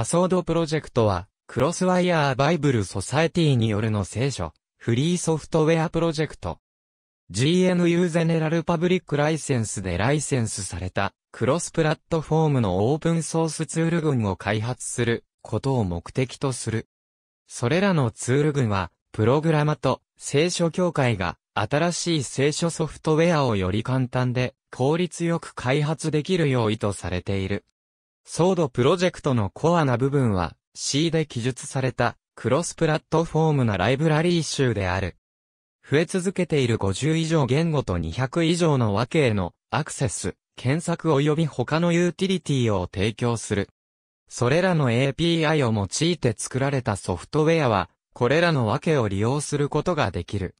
ザソードプロジェクトは、クロスワイヤーバイブルソサエティによるの聖書、フリーソフトウェアプロジェクト。GNU ゼネラルパブリックライセンスでライセンスされた、クロスプラットフォームのオープンソースツール群を開発することを目的とする。それらのツール群は、プログラマと聖書協会が新しい聖書ソフトウェアをより簡単で効率よく開発できるよう意図されている。ソードプロジェクトのコアな部分は C で記述されたクロスプラットフォームなライブラリー集である。増え続けている50以上言語と200以上の訳へのアクセス、検索及び他のユーティリティを提供する。それらの API を用いて作られたソフトウェアは、これらの訳を利用することができる。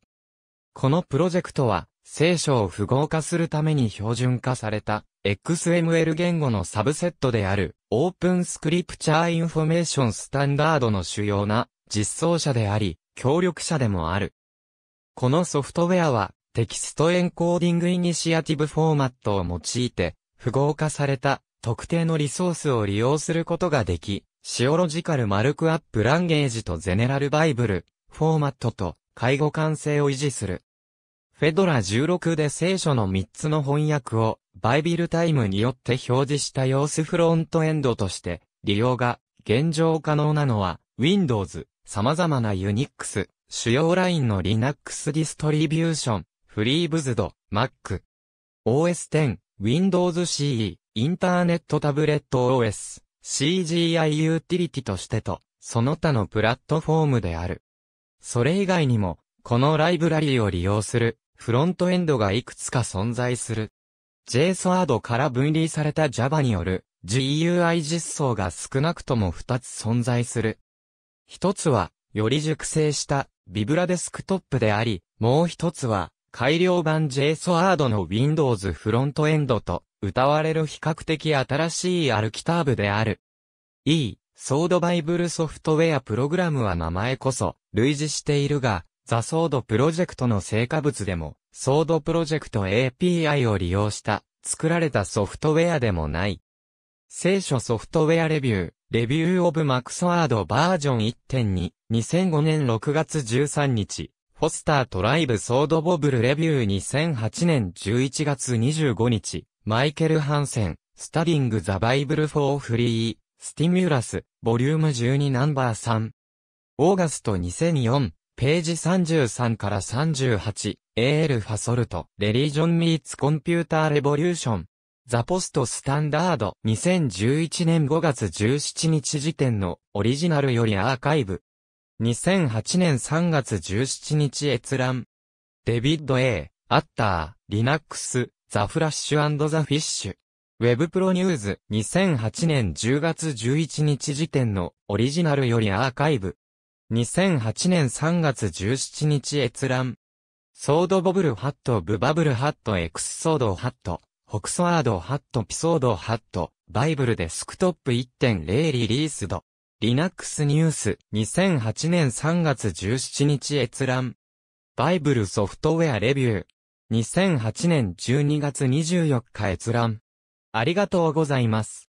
このプロジェクトは、聖書を符号化するために標準化された XML 言語のサブセットである、オープンスクリプチャーインフォメーションスタンダードの主要な実装者であり、協力者でもある。このソフトウェアは、テキストエンコーディングイニシアティブフォーマットを用いて、符号化された特定のリソースを利用することができ、シオロジカルマルクアップランゲージとゼネラルバイブル、フォーマットと介護完成を維持する。フェドラ16で聖書の3つの翻訳を、バイビルタイムによって表示した様子フロントエンドとして、利用が現状可能なのは、Windows、様々な Unix、主要ラインの Linux ディストリビューション、f r e リ o ブズド、Mac、OS 10、Windows CE、インターネットタブレット OS、CGI ユーティリティとしてと、その他のプラットフォームである。それ以外にも、このライブラリを利用するフロントエンドがいくつか存在する。JSOAD から分離された Java による GUI 実装が少なくとも2つ存在する。一つは、より熟成したビブラデスクトップであり、もう一つは、改良版 JSOAD の Windows フロントエンドと、歌われる比較的新しいアルキターブである。E、ソードバイブルソフトウェアプログラムは名前こそ、類似しているが、ザ・ソードプロジェクトの成果物でも、ソードプロジェクト API を利用した作られたソフトウェアでもない。聖書ソフトウェアレビュー、レビューオブマクソワードバージョン1.2、2005年6月13日、フォスタートライブソードボブルレビュー2008年11月25日、マイケル・ハンセン、スタディング・ザ・バイブル・フォー・フリー、スティミュラス、ボリューム12ナンバー3。オーガスト2004、ページ33から 38AL ファソルト、レリージョンミーツコンピューターレボリューション。ザポストスタンダード2011年5月17日時点のオリジナルよりアーカイブ。2008年3月17日閲覧。デビッド A、アッター、リナックス、ザフラッシュザフィッシュ。ウェブプロニューズ2008年10月11日時点のオリジナルよりアーカイブ。2008年3月17日閲覧。ソードボブルハット、ブバブルハット、エクスソードハット、ホクソワードハット、ピソードハット、バイブルデスクトップ1.0リリースド。リナックスニュース2008年3月17日閲覧。バイブルソフトウェアレビュー。2008年12月24日閲覧。ありがとうございます。